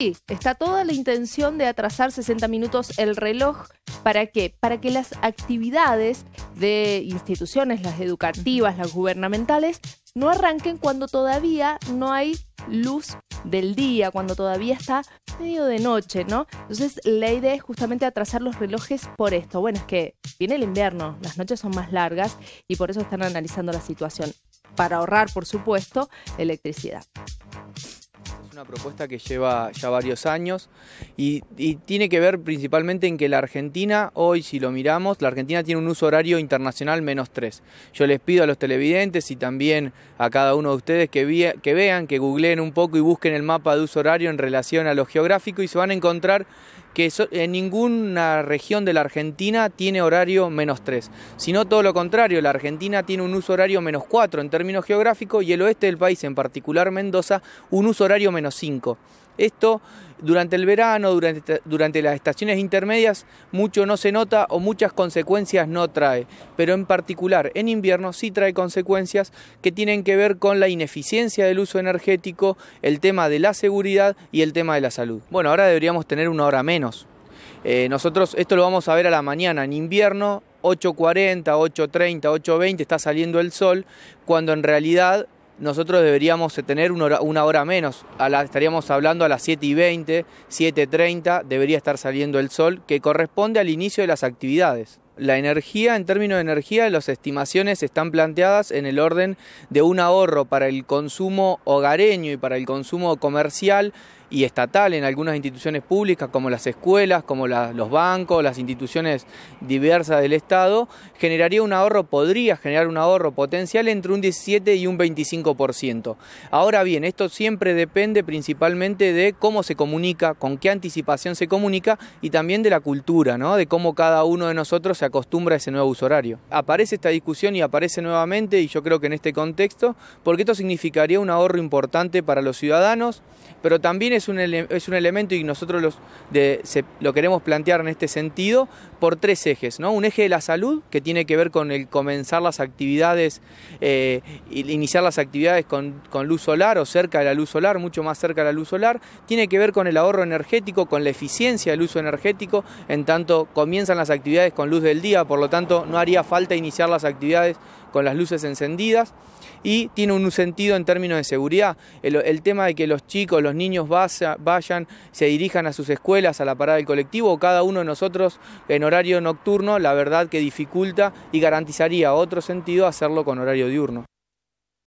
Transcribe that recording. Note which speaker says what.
Speaker 1: Sí, está toda la intención de atrasar 60 minutos el reloj. ¿Para qué? Para que las actividades de instituciones, las educativas, las gubernamentales, no arranquen cuando todavía no hay luz del día, cuando todavía está medio de noche, ¿no? Entonces la idea es justamente atrasar los relojes por esto. Bueno, es que viene el invierno, las noches son más largas y por eso están analizando la situación, para ahorrar, por supuesto, electricidad.
Speaker 2: Es una propuesta que lleva ya varios años y, tiene que ver principalmente en que la Argentina, hoy si lo miramos, la Argentina tiene un uso horario internacional menos 3. Yo les pido a los televidentes y también a cada uno de ustedes que, que vean, que googleen un poco y busquen el mapa de uso horario en relación a lo geográfico y se van a encontrar que en ninguna región de la Argentina tiene horario menos 3, sino todo lo contrario, la Argentina tiene un uso horario menos 4 en términos geográficos y el oeste del país, en particular Mendoza, un uso horario menos 5. Esto durante el verano, durante, durante, las estaciones intermedias, mucho no se nota o muchas consecuencias no trae, pero en particular en invierno sí trae consecuencias que tienen que ver con la ineficiencia del uso energético, el tema de la seguridad y el tema de la salud. Bueno, ahora deberíamos tener una hora menos. Eh, nosotros esto lo vamos a ver a la mañana, en invierno 8.40, 8.30, 8.20 está saliendo el sol, cuando en realidad nosotros deberíamos tener una hora, menos. estaríamos hablando a las 7:20, y debería estar saliendo el sol, que corresponde al inicio de las actividades. La energía, en términos de energía, las estimaciones están planteadas en el orden de un ahorro para el consumo hogareño y para el consumo comercial y estatal en algunas instituciones públicas como las escuelas, como los bancos, las instituciones diversas del Estado, generaría un ahorro, podría generar un ahorro potencial entre un 17 y un 25%. Ahora bien, esto siempre depende principalmente de cómo se comunica, con qué anticipación se comunica y también de la cultura, ¿no? de cómo cada uno de nosotros se acostumbra a ese nuevo uso horario. Aparece esta discusión y aparece nuevamente, y yo creo que en este contexto, porque esto significaría un ahorro importante para los ciudadanos, pero también es es un, elemento y nosotros los lo queremos plantear en este sentido por tres ejes. ¿no? Un eje de la salud que tiene que ver con el comenzar las actividades, eh, iniciar las actividades con, luz solar o cerca de la luz solar, mucho más cerca de la luz solar. Tiene que ver con el ahorro energético, con la eficiencia del uso energético, en tanto comienzan las actividades con luz del día, por lo tanto no haría falta iniciar las actividades con las luces encendidas y tiene un sentido en términos de seguridad. El, tema de que los chicos, los niños va vayan, se dirijan a sus escuelas, a la parada del colectivo, cada uno de nosotros en horario nocturno, la verdad que dificulta y garantizaría otro sentido hacerlo con horario diurno.